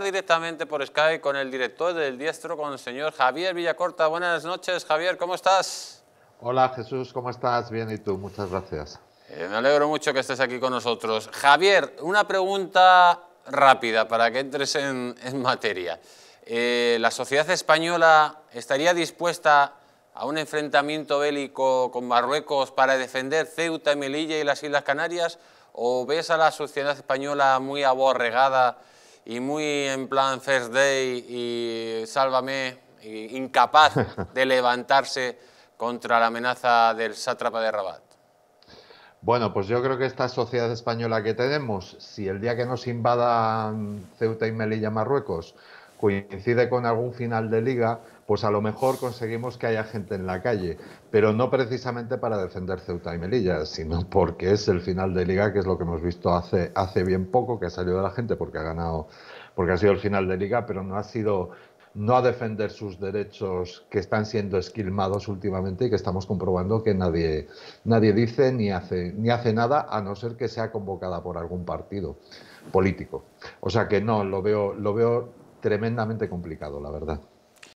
directamente por Skype con el director del Diestro, con el señor Javier Villacorta. Buenas noches, Javier, ¿cómo estás? Hola, Jesús, ¿cómo estás? Bien, ¿y tú? Muchas gracias. Eh, me alegro mucho que estés aquí con nosotros. Javier, una pregunta rápida para que entres en, materia. Eh, ¿La sociedad española estaría dispuesta a un enfrentamiento bélico con Marruecos para defender Ceuta, Melilla y las Islas Canarias? ¿O ves a la sociedad española muy aborregada y muy en plan first day y sálvame, incapaz de levantarse contra la amenaza del sátrapa de Rabat? Bueno, pues yo creo que esta sociedad española que tenemos, si el día que nos invadan Ceuta y Melilla Marruecos, coincide con algún final de liga, pues a lo mejor conseguimos que haya gente en la calle, pero no precisamente para defender Ceuta y Melilla, sino porque es el final de liga, que es lo que hemos visto hace, hace bien poco, que ha salido de la gente porque ha ganado, porque ha sido el final de liga, pero no ha sido no a defender sus derechos que están siendo esquilmados últimamente y que estamos comprobando que nadie, nadie dice ni hace, ni hace nada a no ser que sea convocada por algún partido político. O sea que no, lo veo, lo veo tremendamente complicado, la verdad.